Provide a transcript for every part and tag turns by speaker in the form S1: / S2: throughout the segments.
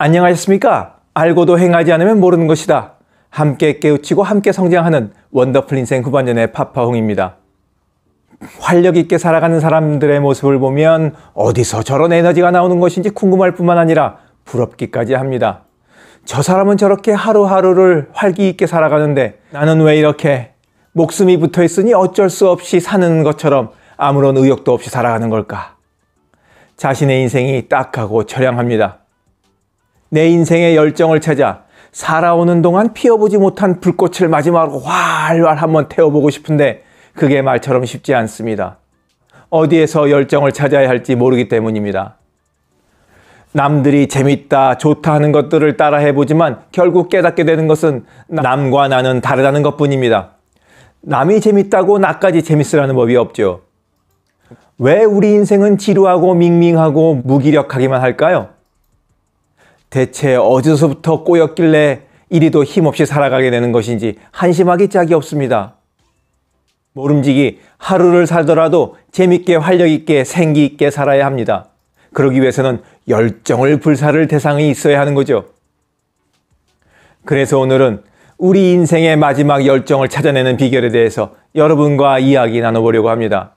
S1: 안녕하셨습니까? 알고도 행하지 않으면 모르는 것이다. 함께 깨우치고 함께 성장하는 원더풀 인생 후반전의 파파홍입니다. 활력 있게 살아가는 사람들의 모습을 보면 어디서 저런 에너지가 나오는 것인지 궁금할 뿐만 아니라 부럽기까지 합니다. 저 사람은 저렇게 하루하루를 활기 있게 살아가는데 나는 왜 이렇게 목숨이 붙어 있으니 어쩔 수 없이 사는 것처럼 아무런 의욕도 없이 살아가는 걸까? 자신의 인생이 딱하고 처량합니다. 내 인생의 열정을 찾아 살아오는 동안 피어보지 못한 불꽃을 마지막으로 활활 한번 태워보고 싶은데 그게 말처럼 쉽지 않습니다. 어디에서 열정을 찾아야 할지 모르기 때문입니다. 남들이 재밌다, 좋다 하는 것들을 따라 해보지만 결국 깨닫게 되는 것은 남과 나는 다르다는 것 뿐입니다. 남이 재밌다고 나까지 재밌으라는 법이 없죠. 왜 우리 인생은 지루하고 밍밍하고 무기력하기만 할까요? 대체 어디서부터 꼬였길래 이리도 힘없이 살아가게 되는 것인지 한심하기 짝이 없습니다. 모름지기 하루를 살더라도 재밌게 활력 있게 생기 있게 살아야 합니다. 그러기 위해서는 열정을 불사를 대상이 있어야 하는 거죠. 그래서 오늘은 우리 인생의 마지막 열정을 찾아내는 비결에 대해서 여러분과 이야기 나눠보려고 합니다.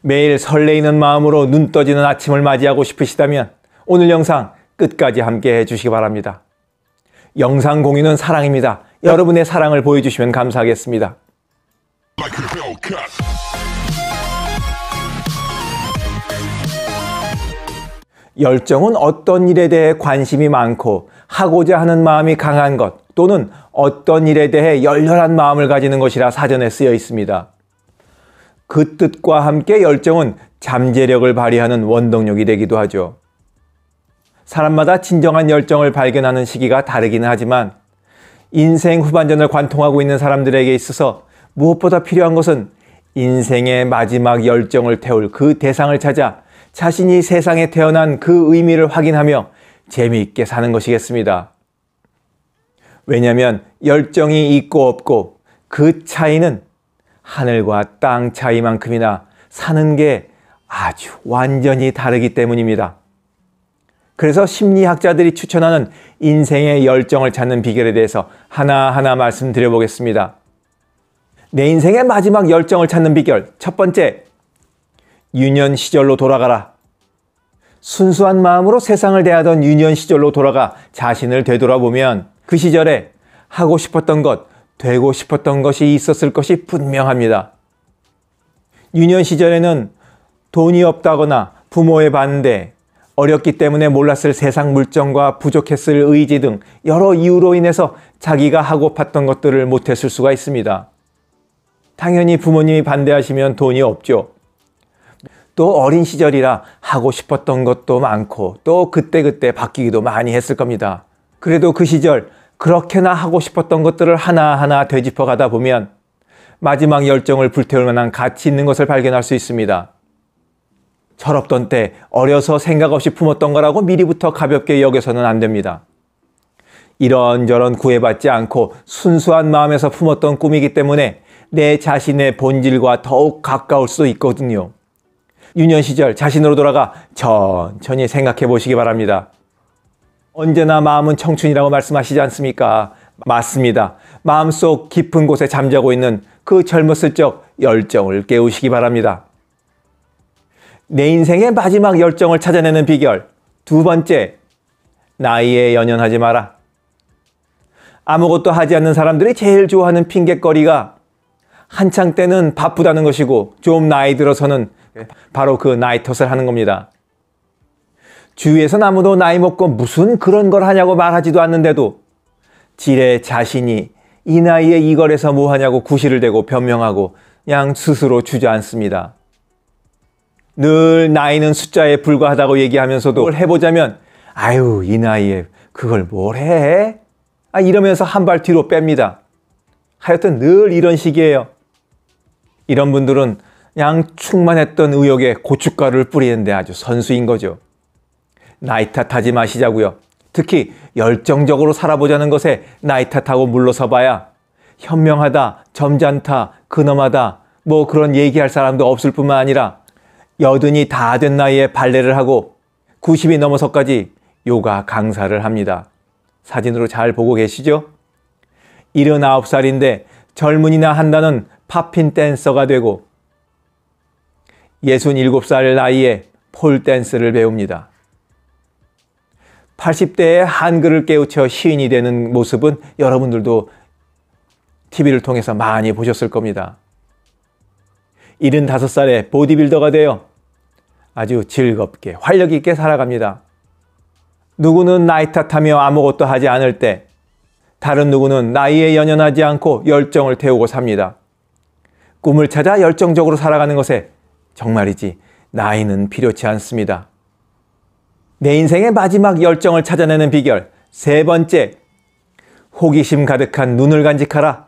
S1: 매일 설레이는 마음으로 눈 떠지는 아침을 맞이하고 싶으시다면 오늘 영상 끝까지 함께 해주시기 바랍니다. 영상 공유는 사랑입니다. 여러분의 사랑을 보여주시면 감사하겠습니다. 열정은 어떤 일에 대해 관심이 많고 하고자 하는 마음이 강한 것 또는 어떤 일에 대해 열렬한 마음을 가지는 것이라 사전에 쓰여 있습니다. 그 뜻과 함께 열정은 잠재력을 발휘하는 원동력이 되기도 하죠. 사람마다 진정한 열정을 발견하는 시기가 다르기는 하지만 인생 후반전을 관통하고 있는 사람들에게 있어서 무엇보다 필요한 것은 인생의 마지막 열정을 태울 그 대상을 찾아 자신이 세상에 태어난 그 의미를 확인하며 재미있게 사는 것이겠습니다. 왜냐하면 열정이 있고 없고 그 차이는 하늘과 땅 차이만큼이나 사는 게 아주 완전히 다르기 때문입니다. 그래서 심리학자들이 추천하는 인생의 열정을 찾는 비결에 대해서 하나하나 말씀드려 보겠습니다. 내 인생의 마지막 열정을 찾는 비결. 첫 번째, 유년 시절로 돌아가라. 순수한 마음으로 세상을 대하던 유년 시절로 돌아가 자신을 되돌아보면 그 시절에 하고 싶었던 것, 되고 싶었던 것이 있었을 것이 분명합니다. 유년 시절에는 돈이 없다거나 부모의 반대, 어렸기 때문에 몰랐을 세상 물정과 부족했을 의지 등 여러 이유로 인해서 자기가 하고팠던 것들을 못했을 수가 있습니다. 당연히 부모님이 반대하시면 돈이 없죠. 또 어린 시절이라 하고 싶었던 것도 많고 또 그때그때 바뀌기도 많이 했을 겁니다. 그래도 그 시절 그렇게나 하고 싶었던 것들을 하나하나 되짚어 가다 보면 마지막 열정을 불태울 만한 가치 있는 것을 발견할 수 있습니다. 철없던 때 어려서 생각 없이 품었던 거라고 미리부터 가볍게 여겨서는 안 됩니다. 이런저런 구애받지 않고 순수한 마음에서 품었던 꿈이기 때문에 내 자신의 본질과 더욱 가까울 수 있거든요. 유년 시절 자신으로 돌아가 천천히 생각해 보시기 바랍니다. 언제나 마음은 청춘이라고 말씀하시지 않습니까? 맞습니다. 마음속 깊은 곳에 잠자고 있는 그 젊었을 적 열정을 깨우시기 바랍니다. 내 인생의 마지막 열정을 찾아내는 비결. 두 번째, 나이에 연연하지 마라. 아무것도 하지 않는 사람들이 제일 좋아하는 핑곗거리가 한창 때는 바쁘다는 것이고 좀 나이 들어서는 바로 그 나이 탓을 하는 겁니다. 주위에서 아무도 나이 먹고 무슨 그런 걸 하냐고 말하지도 않는데도 지레 자신이 이 나이에 이걸 해서 뭐 하냐고 구실을 대고 변명하고 양 스스로 주저앉습니다. 늘 나이는 숫자에 불과하다고 얘기하면서도 해보자면 아유 이 나이에 그걸 뭘 해? 아 이러면서 한 발 뒤로 뺍니다. 하여튼 늘 이런 식이에요. 이런 분들은 양 충만했던 의욕에 고춧가루를 뿌리는데 아주 선수인 거죠. 나이 탓하지 마시자고요. 특히 열정적으로 살아보자는 것에 나이 탓하고 물러서 봐야 현명하다, 점잖다, 근엄하다 뭐 그런 얘기할 사람도 없을 뿐만 아니라 여든이 다 된 나이에 발레를 하고 90이 넘어서까지 요가 강사를 합니다. 사진으로 잘 보고 계시죠? 79살인데 젊은이나 한다는 팝핀 댄서가 되고 67살 나이에 폴 댄스를 배웁니다. 80대에 한글을 깨우쳐 시인이 되는 모습은 여러분들도 TV를 통해서 많이 보셨을 겁니다. 75살에 보디빌더가 되어 아주 즐겁게 활력 있게 살아갑니다. 누구는 나이 탓하며 아무것도 하지 않을 때 다른 누구는 나이에 연연하지 않고 열정을 태우고 삽니다. 꿈을 찾아 열정적으로 살아가는 것에 정말이지 나이는 필요치 않습니다. 내 인생의 마지막 열정을 찾아내는 비결 세 번째 호기심 가득한 눈을 간직하라.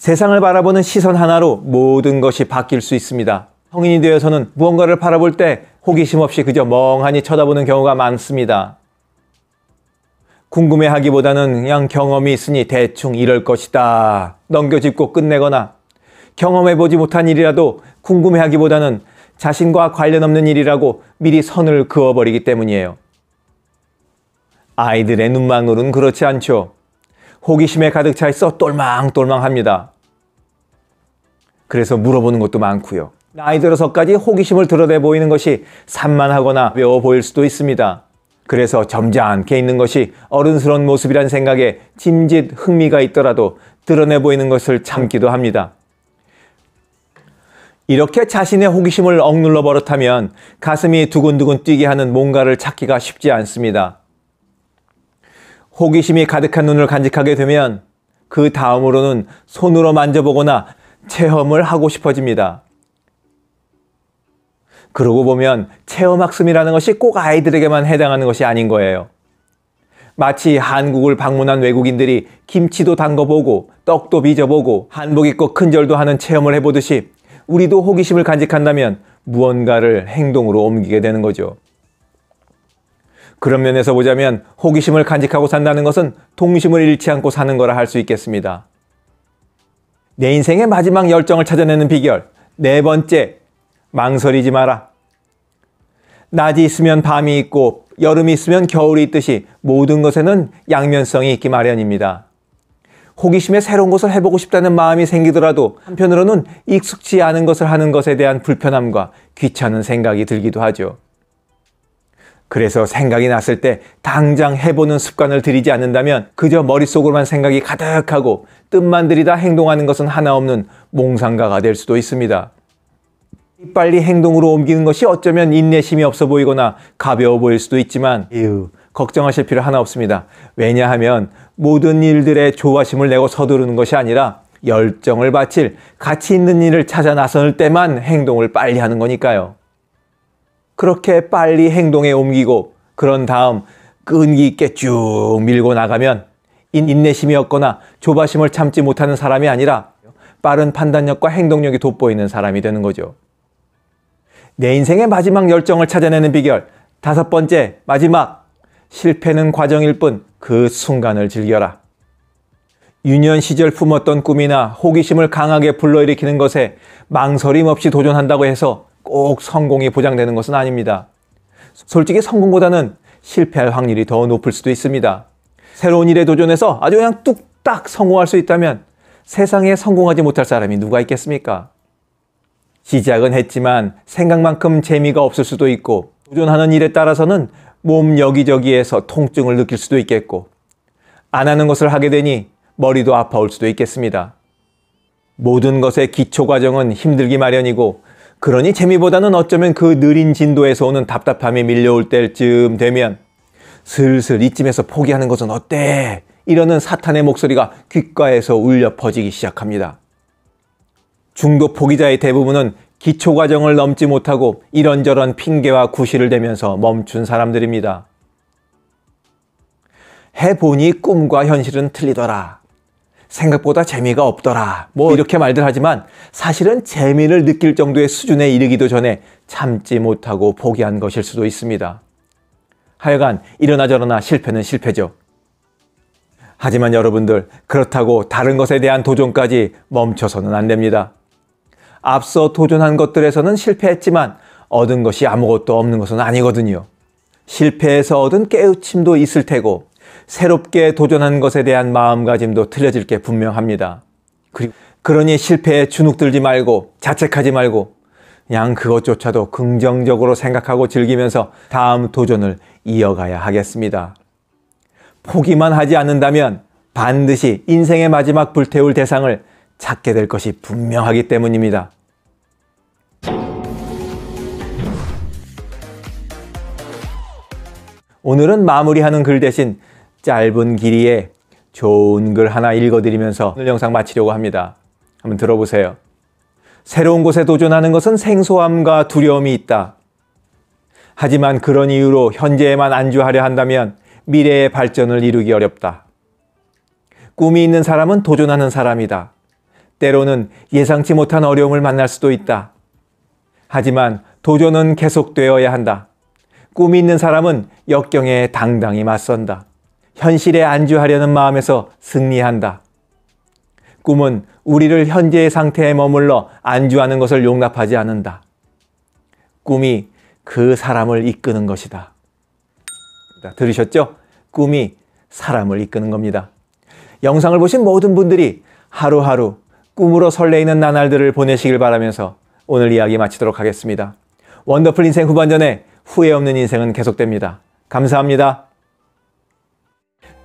S1: 세상을 바라보는 시선 하나로 모든 것이 바뀔 수 있습니다. 성인이 되어서는 무언가를 바라볼 때 호기심 없이 그저 멍하니 쳐다보는 경우가 많습니다. 궁금해하기보다는 그냥 경험이 있으니 대충 이럴 것이다 넘겨짚고 끝내거나 경험해보지 못한 일이라도 궁금해하기보다는 자신과 관련 없는 일이라고 미리 선을 그어버리기 때문이에요. 아이들의 눈망울은 그렇지 않죠. 호기심에 가득 차 있어 똘망똘망합니다. 그래서 물어보는 것도 많고요. 나이 들어서까지 호기심을 드러내 보이는 것이 산만하거나 외워 보일 수도 있습니다. 그래서 점잖게 있는 것이 어른스러운 모습이란 생각에 짐짓 흥미가 있더라도 드러내 보이는 것을 참기도 합니다. 이렇게 자신의 호기심을 억눌러 버릇하면 가슴이 두근두근 뛰게 하는 뭔가를 찾기가 쉽지 않습니다. 호기심이 가득한 눈을 간직하게 되면 그 다음으로는 손으로 만져보거나 체험을 하고 싶어집니다. 그러고 보면 체험학습이라는 것이 꼭 아이들에게만 해당하는 것이 아닌 거예요. 마치 한국을 방문한 외국인들이 김치도 담궈보고 떡도 빚어보고 한복 입고 큰절도 하는 체험을 해보듯이 우리도 호기심을 간직한다면 무언가를 행동으로 옮기게 되는 거죠. 그런 면에서 보자면 호기심을 간직하고 산다는 것은 동심을 잃지 않고 사는 거라 할 수 있겠습니다. 내 인생의 마지막 열정을 찾아내는 비결. 네 번째, 망설이지 마라. 낮이 있으면 밤이 있고 여름이 있으면 겨울이 있듯이 모든 것에는 양면성이 있기 마련입니다. 호기심에 새로운 것을 해보고 싶다는 마음이 생기더라도 한편으로는 익숙치 않은 것을 하는 것에 대한 불편함과 귀찮은 생각이 들기도 하죠. 그래서 생각이 났을 때 당장 해보는 습관을 들이지 않는다면 그저 머릿속으로만 생각이 가득하고 뜻만 들이다 행동하는 것은 하나 없는 몽상가가 될 수도 있습니다. 빨리 행동으로 옮기는 것이 어쩌면 인내심이 없어 보이거나 가벼워 보일 수도 있지만 에휴, 걱정하실 필요 하나 없습니다. 왜냐하면 모든 일들에 조화심을 내고 서두르는 것이 아니라 열정을 바칠 가치 있는 일을 찾아 나설 때만 행동을 빨리 하는 거니까요. 그렇게 빨리 행동에 옮기고 그런 다음 끈기 그 있게 쭉 밀고 나가면 인내심이었거나 조바심을 참지 못하는 사람이 아니라 빠른 판단력과 행동력이 돋보이는 사람이 되는 거죠. 내 인생의 마지막 열정을 찾아내는 비결. 다섯 번째, 마지막. 실패는 과정일 뿐 그 순간을 즐겨라. 유년 시절 품었던 꿈이나 호기심을 강하게 불러일으키는 것에 망설임 없이 도전한다고 해서 꼭 성공이 보장되는 것은 아닙니다. 솔직히 성공보다는 실패할 확률이 더 높을 수도 있습니다. 새로운 일에 도전해서 아주 그냥 뚝딱 성공할 수 있다면 세상에 성공하지 못할 사람이 누가 있겠습니까? 시작은 했지만 생각만큼 재미가 없을 수도 있고 도전하는 일에 따라서는 몸 여기저기에서 통증을 느낄 수도 있겠고 안 하는 것을 하게 되니 머리도 아파올 수도 있겠습니다. 모든 것의 기초 과정은 힘들기 마련이고 그러니 재미보다는 어쩌면 그 느린 진도에서 오는 답답함이 밀려올 때쯤 되면 슬슬 이쯤에서 포기하는 것은 어때? 이러는 사탄의 목소리가 귓가에서 울려 퍼지기 시작합니다. 중도 포기자의 대부분은 기초 과정을 넘지 못하고 이런저런 핑계와 구실을 대면서 멈춘 사람들입니다. 해보니 꿈과 현실은 틀리더라. 생각보다 재미가 없더라. 뭐, 뭐 이렇게 말들 하지만 사실은 재미를 느낄 정도의 수준에 이르기도 전에 참지 못하고 포기한 것일 수도 있습니다. 하여간 이러나 저러나 실패는 실패죠. 하지만 여러분들, 그렇다고 다른 것에 대한 도전까지 멈춰서는 안 됩니다. 앞서 도전한 것들에서는 실패했지만 얻은 것이 아무것도 없는 것은 아니거든요. 실패에서 얻은 깨우침도 있을 테고, 새롭게 도전한 것에 대한 마음가짐도 틀려질 게 분명합니다. 그리고 그러니 실패에 주눅들지 말고 자책하지 말고 그냥 그것조차도 긍정적으로 생각하고 즐기면서 다음 도전을 이어가야 하겠습니다. 포기만 하지 않는다면 반드시 인생의 마지막 불태울 대상을 찾게 될 것이 분명하기 때문입니다. 오늘은 마무리하는 글 대신 짧은 길이에 좋은 글 하나 읽어드리면서 오늘 영상 마치려고 합니다. 한번 들어보세요. 새로운 곳에 도전하는 것은 생소함과 두려움이 있다. 하지만 그런 이유로 현재에만 안주하려 한다면 미래의 발전을 이루기 어렵다. 꿈이 있는 사람은 도전하는 사람이다. 때로는 예상치 못한 어려움을 만날 수도 있다. 하지만 도전은 계속되어야 한다. 꿈이 있는 사람은 역경에 당당히 맞선다. 현실에 안주하려는 마음에서 승리한다. 꿈은 우리를 현재의 상태에 머물러 안주하는 것을 용납하지 않는다. 꿈이 그 사람을 이끄는 것이다. 들으셨죠? 꿈이 사람을 이끄는 겁니다. 영상을 보신 모든 분들이 하루하루 꿈으로 설레이는 나날들을 보내시길 바라면서 오늘 이야기 마치도록 하겠습니다. 원더풀 인생 후반전에 후회 없는 인생은 계속됩니다. 감사합니다.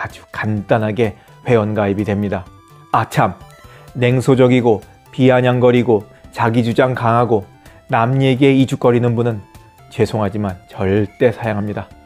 S1: 아주 간단하게 회원가입이 됩니다. 아참! 냉소적이고 비아냥거리고 자기주장 강하고 남 얘기에 이죽거리는 분은 죄송하지만 절대 사양합니다.